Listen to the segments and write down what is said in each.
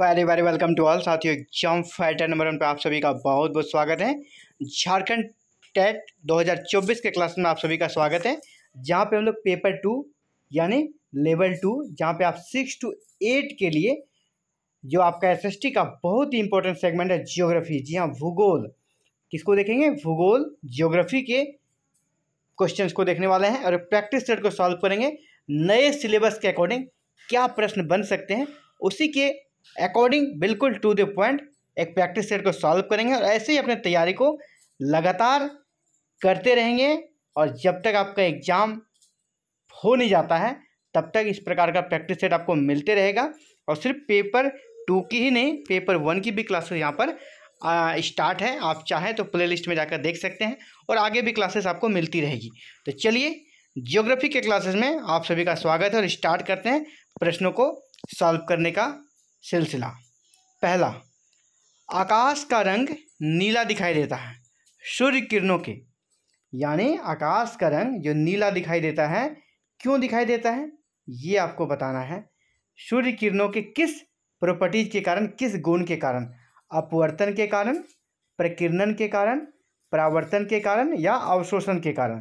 very very welcome to all साथियों exam fighter number one पर आप सभी का बहुत बहुत स्वागत है झारखंड टेट 2024 के क्लास में आप सभी का स्वागत है जहाँ पे हम लोग पेपर टू यानी लेवल टू जहाँ पे आप सिक्स टू एट के लिए जो आपका एसएसटी का बहुत ही इंपॉर्टेंट सेगमेंट है जियोग्राफी जी हाँ भूगोल किसको देखेंगे भूगोल जियोग्राफी के क्वेश्चन को देखने वाले हैं और प्रैक्टिस सेट को सॉल्व करेंगे नए सिलेबस के अकॉर्डिंग क्या प्रश्न बन सकते हैं उसी के अकॉर्डिंग बिल्कुल टू द पॉइंट एक प्रैक्टिस सेट को सॉल्व करेंगे और ऐसे ही अपने तैयारी को लगातार करते रहेंगे और जब तक आपका एग्ज़ाम हो नहीं जाता है तब तक इस प्रकार का प्रैक्टिस सेट आपको मिलते रहेगा और सिर्फ पेपर टू की ही नहीं पेपर वन की भी क्लासेस यहाँ पर स्टार्ट है आप चाहें तो प्ले लिस्ट में जाकर देख सकते हैं और आगे भी क्लासेस आपको मिलती रहेगी तो चलिए जियोग्राफी के क्लासेस में आप सभी का स्वागत है और स्टार्ट करते हैं प्रश्नों को सॉल्व करने का सिलसिला पहला आकाश का रंग नीला दिखाई देता है सूर्य किरणों के यानी आकाश का रंग जो नीला दिखाई देता है क्यों दिखाई देता है ये आपको बताना है सूर्य किरणों के किस प्रॉपर्टीज के कारण किस गुण के कारण अपवर्तन के कारण प्रकीर्णन के कारण परावर्तन के कारण या अवशोषण के कारण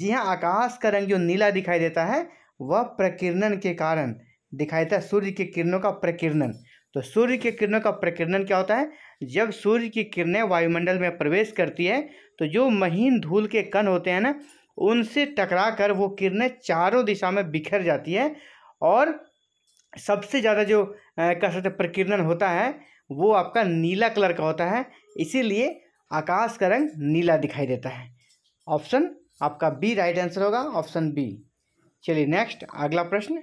जी हाँ आकाश का रंग जो नीला दिखाई देता है वह प्रकीर्णन के कारण दिखाई देता है सूर्य के किरणों का प्रकीर्णन तो सूर्य के किरणों का प्रकीर्णन क्या होता है जब सूर्य की किरणें वायुमंडल में प्रवेश करती है तो जो महीन धूल के कण होते हैं ना उनसे टकरा कर वो किरणें चारों दिशा में बिखर जाती है और सबसे ज़्यादा जो कह सकते प्रकीर्णन होता है वो आपका नीला कलर का होता है इसीलिए आकाश का रंग नीला दिखाई देता है ऑप्शन आपका बी राइट आंसर होगा ऑप्शन बी चलिए नेक्स्ट अगला प्रश्न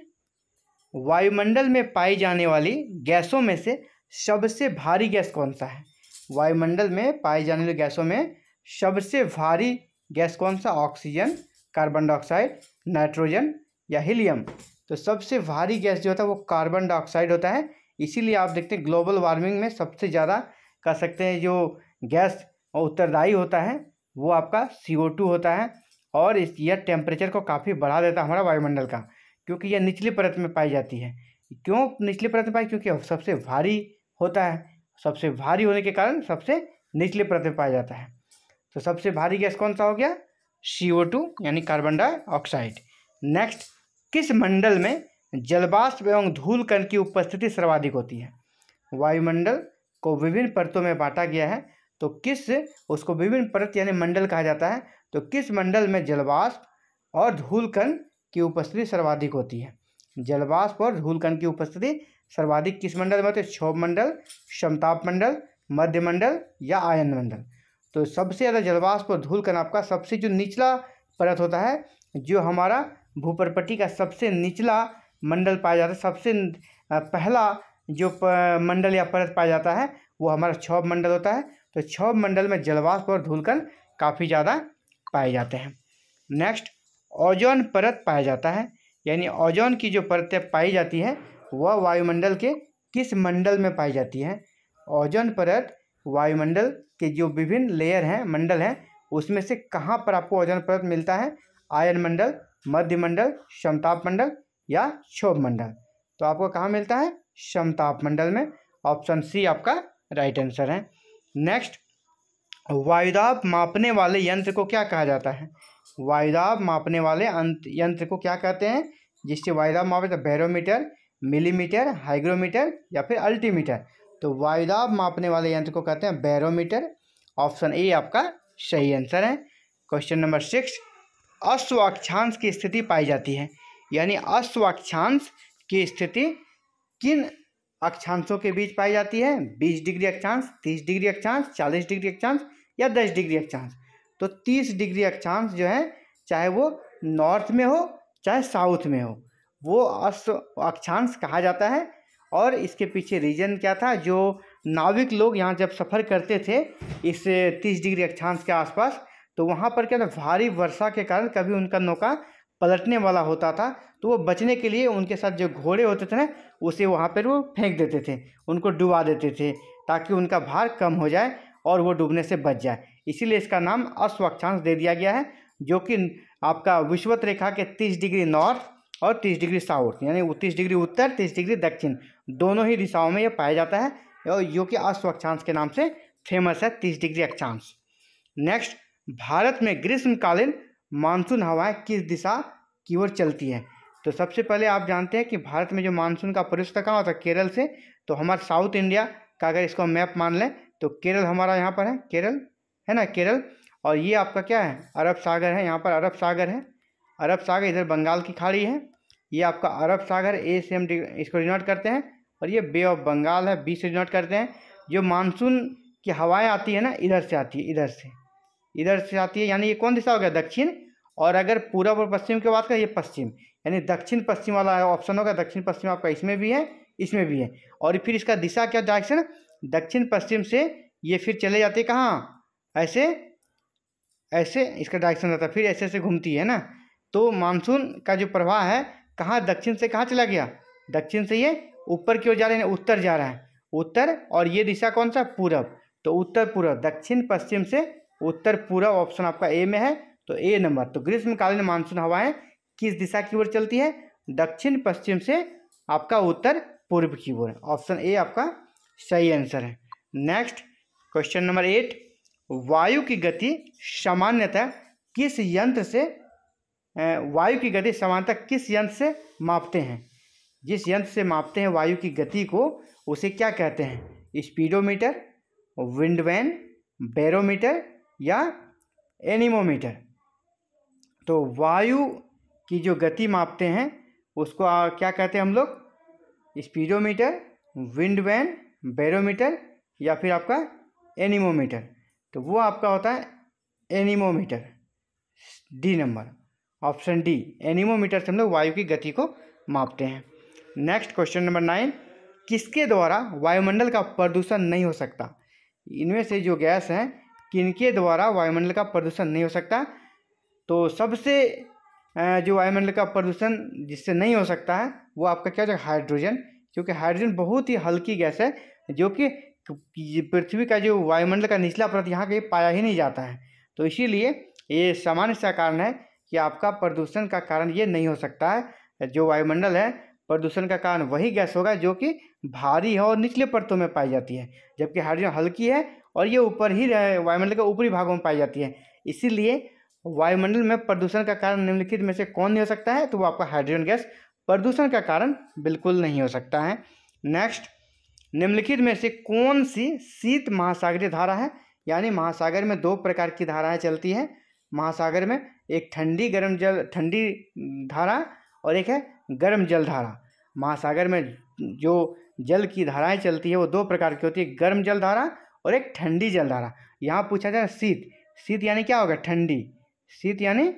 वायुमंडल में पाई जाने वाली गैसों में से सबसे भारी गैस कौन सा है वायुमंडल में पाई जाने वाली गैसों में सबसे भारी गैस कौन सा ऑक्सीजन कार्बन डाइऑक्साइड नाइट्रोजन या हीलियम तो सबसे भारी गैस जो होता है वो कार्बन डाइऑक्साइड होता है इसीलिए आप देखते हैं ग्लोबल वार्मिंग में सबसे ज़्यादा कह सकते हैं जो गैस उत्तरदायी होता है वो आपका सी होता है और इस यह टेम्परेचर को काफ़ी बढ़ा देता है हमारा वायुमंडल का क्योंकि यह निचली परत में पाई जाती है क्यों निचली परत में पाई क्योंकि सबसे भारी होता है सबसे भारी होने के कारण सबसे निचली परत में पाया जाता है तो सबसे भारी गैस कौन सा हो गया सी ओ टू यानी कार्बन डाइऑक्साइड नेक्स्ट किस मंडल में जलवाष्प एवं धूल कण की उपस्थिति सर्वाधिक होती है वायुमंडल को विभिन्न परतों में बांटा गया है तो किस उसको विभिन्न परत यानी मंडल कहा जाता है तो किस मंडल में जलवाष्प और धूल कण की उपस्थिति सर्वाधिक होती है जलवाष्प और धूलकण की उपस्थिति सर्वाधिक किस मंडल में होती है क्षोभ मंडल समताप मंडल मध्य मंडल या आयन मंडल तो सबसे ज़्यादा जलवाष्प और धूलकण आपका सबसे जो निचला परत होता है जो हमारा भूपरपट्टी का सबसे निचला मंडल पाया जाता है सबसे पहला जो मंडल या परत पाया जाता है वो हमारा क्षोभ मंडल होता है तो क्षोभ मंडल में जलवाष्प और धूलकण काफ़ी ज़्यादा पाए जाते हैं नेक्स्ट ओजोन परत पाया जाता है यानी ओजोन की जो परतें पाई जाती है वह वायुमंडल के किस मंडल में पाई जाती है ओजोन परत वायुमंडल के जो विभिन्न लेयर हैं मंडल हैं उसमें से कहाँ पर आपको ओजोन परत मिलता है आयन मंडल मध्य मंडल समताप मंडल या क्षोभ मंडल तो आपको कहाँ मिलता है समताप मंडल में ऑप्शन सी आपका राइट आंसर है नेक्स्ट वायुदाब मापने वाले यंत्र को क्या कहा जाता है वायदा मापने वाले यंत्र को क्या कहते हैं जिससे वायदा मापे तो बैरोमीटर मिलीमीटर हाइग्रोमीटर या फिर अल्टीमीटर तो वायदा मापने वाले यंत्र को कहते हैं बैरोमीटर ऑप्शन ए आपका सही आंसर है क्वेश्चन नंबर सिक्स अश्वाक्षांश की स्थिति पाई जाती है यानी अश्वाक्षांश की स्थिति किन अक्षांशों के बीच पाई जाती है बीस डिग्री अक्षांश तीस डिग्री अक्षांश चालीस डिग्री अक्षांश या दस डिग्री अक्षांश तो तीस डिग्री अक्षांश जो है चाहे वो नॉर्थ में हो चाहे साउथ में हो वो अक्षांश कहा जाता है और इसके पीछे रीजन क्या था जो नाविक लोग यहाँ जब सफ़र करते थे इस तीस डिग्री अक्षांश के आसपास तो वहाँ पर क्या था भारी वर्षा के कारण कभी उनका नौका पलटने वाला होता था तो वो बचने के लिए उनके साथ जो घोड़े होते थे ना उसे वहाँ पर वो फेंक देते थे उनको डुबा देते थे ताकि उनका भार कम हो जाए और वो डूबने से बच जाए इसीलिए इसका नाम अश्वक्षांश दे दिया गया है जो कि आपका विश्वत रेखा के तीस डिग्री नॉर्थ और तीस डिग्री साउथ यानी तीस डिग्री उत्तर तीस डिग्री दक्षिण दोनों ही दिशाओं में यह पाया जाता है और जो कि अश्वक्षांश के नाम से फेमस है तीस डिग्री अक्षांश नेक्स्ट भारत में ग्रीष्मकालीन मानसून हवाएं किस दिशा की ओर चलती हैं तो सबसे पहले आप जानते हैं कि भारत में जो मानसून का प्रवेश कहाँ होता है केरल से तो हमारा साउथ इंडिया का अगर इसको मैप मान लें तो केरल हमारा यहाँ पर है केरल है ना केरल और ये आपका क्या है अरब सागर है यहाँ पर अरब सागर है अरब सागर इधर बंगाल की खाड़ी है ये आपका अरब सागर ए से हम इसको डिनोट करते हैं और ये बे ऑफ बंगाल है बी से डिनोट करते हैं जो मानसून की हवाएं आती है ना इधर से आती है इधर से इधर से आती है यानी ये कौन दिशा हो गया दक्षिण और अगर पूरब और पश्चिम की बात करें ये पश्चिम यानी दक्षिण पश्चिम वाला ऑप्शन होगा दक्षिण पश्चिम आपका इसमें भी है इसमें भी है और फिर इसका दिशा क्या डायरेक्शन दक्षिण पश्चिम से ये फिर चले जाते कहाँ ऐसे ऐसे इसका डायरेक्शन रहता है फिर ऐसे ऐसे घूमती है ना तो मानसून का जो प्रवाह है कहाँ दक्षिण से कहाँ चला गया दक्षिण से ये ऊपर की ओर जा रहे हैं उत्तर जा रहा है उत्तर और ये दिशा कौन सा पूरब तो उत्तर पूरब दक्षिण पश्चिम से उत्तर पूरब ऑप्शन आपका ए में है तो ए नंबर तो ग्रीष्मकालीन मानसून हवाएं किस दिशा की ओर चलती है दक्षिण पश्चिम से आपका उत्तर पूर्व की ओर ऑप्शन ए आपका सही आंसर है नेक्स्ट क्वेश्चन नंबर एट वायु की गति सामान्यतः किस यंत्र से वायु की गति सामान्यतः किस यंत्र से मापते हैं जिस यंत्र से मापते हैं वायु की गति को उसे क्या कहते हैं स्पीडोमीटर विंडवैन बैरोमीटर या एनिमोमीटर तो वायु की जो गति मापते हैं उसको आ, क्या कहते हैं हम लोग स्पीडोमीटर विंडवैन बैरोमीटर या फिर आपका एनिमोमीटर तो वो आपका होता है anemometer D number option D anemometer से हम लोग वायु की गति को मापते हैं नेक्स्ट क्वेश्चन नंबर नाइन किसके द्वारा वायुमंडल का प्रदूषण नहीं हो सकता इनमें से जो गैस हैं किनके द्वारा वायुमंडल का प्रदूषण नहीं हो सकता तो सबसे जो वायुमंडल का प्रदूषण जिससे नहीं हो सकता है वो आपका क्या हो जाएगा हाइड्रोजन क्योंकि हाइड्रोजन बहुत ही हल्की गैस है जो कि तो ये पृथ्वी का जो वायुमंडल का निचला परत यहाँ कहीं पाया ही नहीं जाता है तो इसीलिए ये सामान्य सा कारण है कि आपका प्रदूषण का कारण ये नहीं हो सकता है जो वायुमंडल है प्रदूषण का कारण वही गैस होगा जो कि भारी है और निचले परतों में पाई जाती है जबकि हाइड्रोजन हल्की है और ये ऊपर ही वायुमंडल के ऊपरी भागों में पाई जाती है इसीलिए वायुमंडल में प्रदूषण का कारण निम्नलिखित में से कौन नहीं हो सकता है तो वो आपका हाइड्रोजन गैस प्रदूषण का कारण बिल्कुल नहीं हो सकता है नेक्स्ट निम्नलिखित में से कौन सी शीत महासागरीय धारा है यानी महासागर में दो प्रकार की धाराएं चलती हैं महासागर में एक ठंडी गर्म जल ठंडी धारा और एक है गर्म जल धारा महासागर में जो जल की धाराएं चलती है वो दो प्रकार की होती है गर्म जल धारा और एक ठंडी जल धारा यहाँ पूछा जा रहा है शीत शीत यानी क्या होगा ठंडी शीत यानी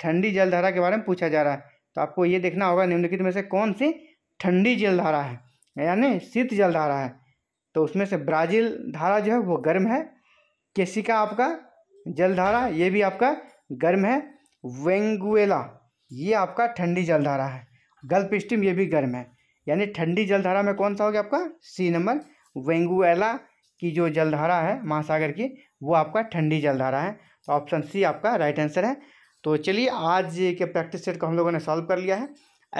ठंडी जलधारा के बारे में पूछा जा रहा है तो आपको ये देखना होगा निम्नलिखित में से कौन सी ठंडी जलधारा है यानी शीत जल धारा है तो उसमें से ब्राज़ील धारा जो है वो गर्म है केसिका आपका जल धारा ये भी आपका गर्म है वेंगुएला ये आपका ठंडी जल धारा है गल्फ स्टीम ये भी गर्म है यानी ठंडी जलधारा में कौन सा हो गया आपका सी नंबर वेंगुएला की जो जलधारा है महासागर की वो आपका ठंडी जलधारा है तो ऑप्शन सी आपका राइट आंसर है तो चलिए आज के प्रैक्टिस सेट को हम लोगों ने सॉल्व कर लिया है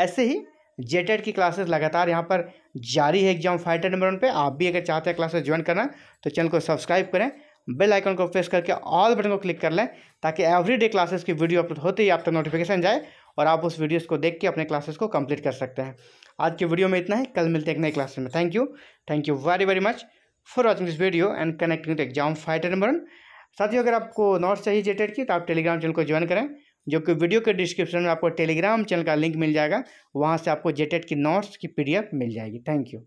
ऐसे ही जेटेड e की क्लासेस लगातार यहाँ पर जारी है एग्जाम फाइटर नंबर वन पे आप भी अगर चाहते हैं क्लासेस ज्वाइन करना तो चैनल को सब्सक्राइब करें बेल आइकन को प्रेस करके ऑल बटन को क्लिक कर लें ताकि एवरीडे क्लासेस की वीडियो अपलोड होते ही आप तक नोटिफिकेशन जाए और आप उस वीडियोज़ को देख के अपने क्लासेस को कंप्लीट कर सकते हैं आज के वीडियो में इतना है कल मिलते हैं एक नए क्लासेस में thank you thank you very very much for watching this video and connecting to exam fighter number one साथ ही अगर आपको नोट्स चाहिए जेटेड e की तो आप टेलीग्राम चैनल को ज्वाइन करें जो कि वीडियो के डिस्क्रिप्शन में आपको टेलीग्राम चैनल का लिंक मिल जाएगा वहाँ से आपको जेटेड की नोट्स की पीडीएफ मिल जाएगी थैंक यू